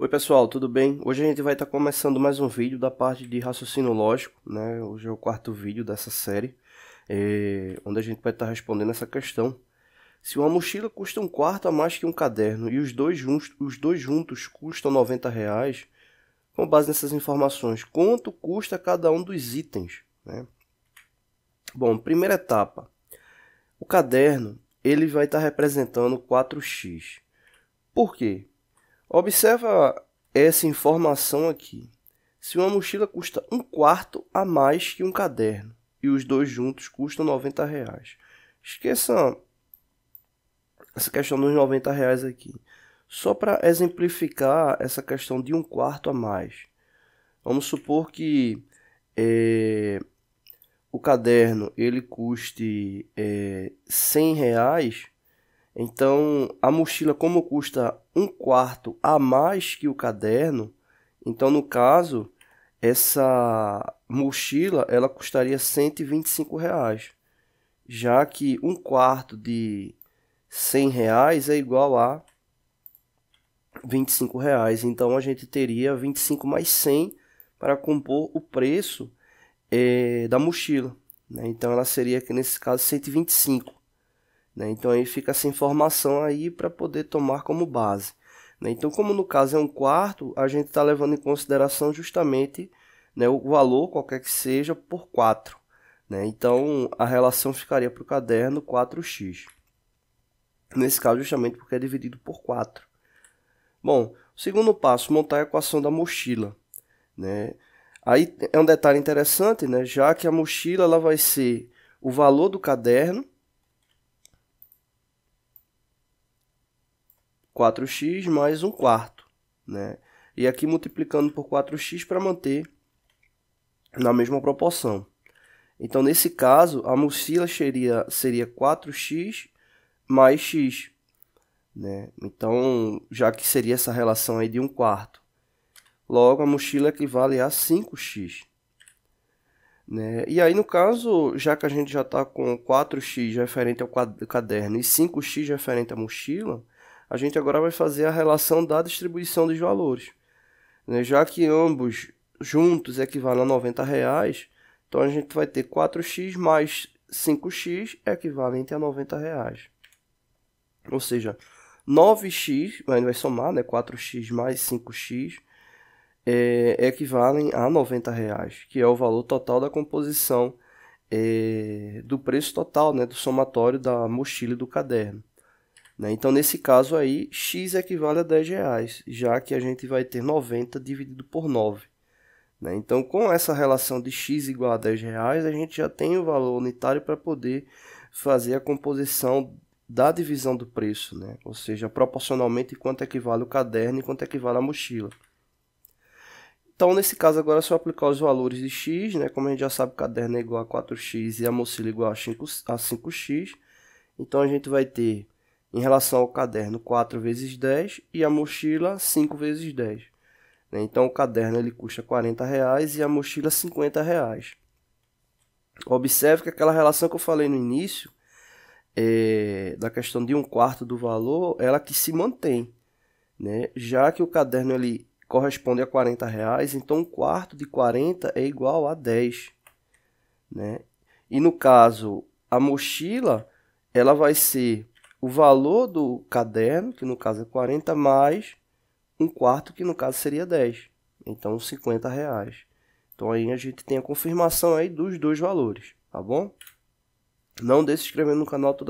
Oi pessoal, tudo bem? Hoje a gente vai estar tá começando mais um vídeo da parte de raciocínio lógico, né? Hoje é o quarto vídeo dessa série, é... onde a gente vai estar tá respondendo essa questão. Se uma mochila custa um quarto a mais que um caderno e os dois juntos, os dois juntos custam 90 reais, com base nessas informações, quanto custa cada um dos itens? Né? Bom, primeira etapa. O caderno ele vai estar tá representando 4x. Por quê? Observa essa informação aqui. Se uma mochila custa um quarto a mais que um caderno e os dois juntos custam 90 reais. Esqueça essa questão dos 90 reais aqui. Só para exemplificar essa questão de um quarto a mais. Vamos supor que é, o caderno ele custe é, eh, 100 reais. Então a mochila como custa um quarto a mais que o caderno, então no caso, essa mochila ela custaria 125 reais, já que um quarto de 100 reais é igual a 25 reais, então a gente teria 25 mais 100 para compor o preço é, da mochila, né? então ela seria que nesse caso 125. Né? Então aí fica essa informação aí para poder tomar como base. Né? Então, como no caso é um quarto, a gente está levando em consideração justamente né, o valor, qualquer que seja, por 4. Né? Então, a relação ficaria para o caderno 4x. Nesse caso, justamente porque é dividido por 4. Bom, segundo passo, montar a equação da mochila. Né? Aí é um detalhe interessante, né? já que a mochila ela vai ser o valor do caderno, 4x mais 1 quarto, né? E aqui multiplicando por 4x para manter na mesma proporção. Então, nesse caso, a mochila seria, seria 4x mais x. Né? Então, já que seria essa relação aí de 1 quarto. Logo, a mochila equivale a 5x. Né? E aí, no caso, já que a gente já está com 4x referente ao caderno e 5x referente à mochila, a gente agora vai fazer a relação da distribuição dos valores. Né? Já que ambos juntos equivalem a 90 reais, então a gente vai ter 4x mais 5x equivalente a 90 reais. Ou seja, 9x, a gente vai somar, né? 4x mais 5x é, equivalem a 90 reais, que é o valor total da composição é, do preço total, né? Do somatório da mochila e do caderno. Né? Então, nesse caso aí, X equivale a 10 reais, já que a gente vai ter 90 dividido por 9. Né? Então, com essa relação de X igual a 10 reais, a gente já tem o valor unitário para poder fazer a composição da divisão do preço, né? ou seja, proporcionalmente quanto equivale o caderno e quanto equivale a mochila. Então, nesse caso, agora é só aplicar os valores de x, né? como a gente já sabe, o caderno é igual a 4x e a mochila é igual a, a 5x. Então, a gente vai ter em relação ao caderno 4 vezes 10 e a mochila 5 vezes 10. Né? Então o caderno ele custa 40 reais e a mochila 50 reais. Observe que aquela relação que eu falei no início, é, da questão de um quarto do valor, ela que se mantém. Né? Já que o caderno ele corresponde a 40 reais, então um quarto de 40 é igual a 10. Né? E no caso, a mochila ela vai ser o valor do caderno, que no caso é 40, mais um quarto, que no caso seria 10. Então, 50 reais. Então, aí a gente tem a confirmação aí dos dois valores, tá bom? Não deixe de se inscrever no canal toda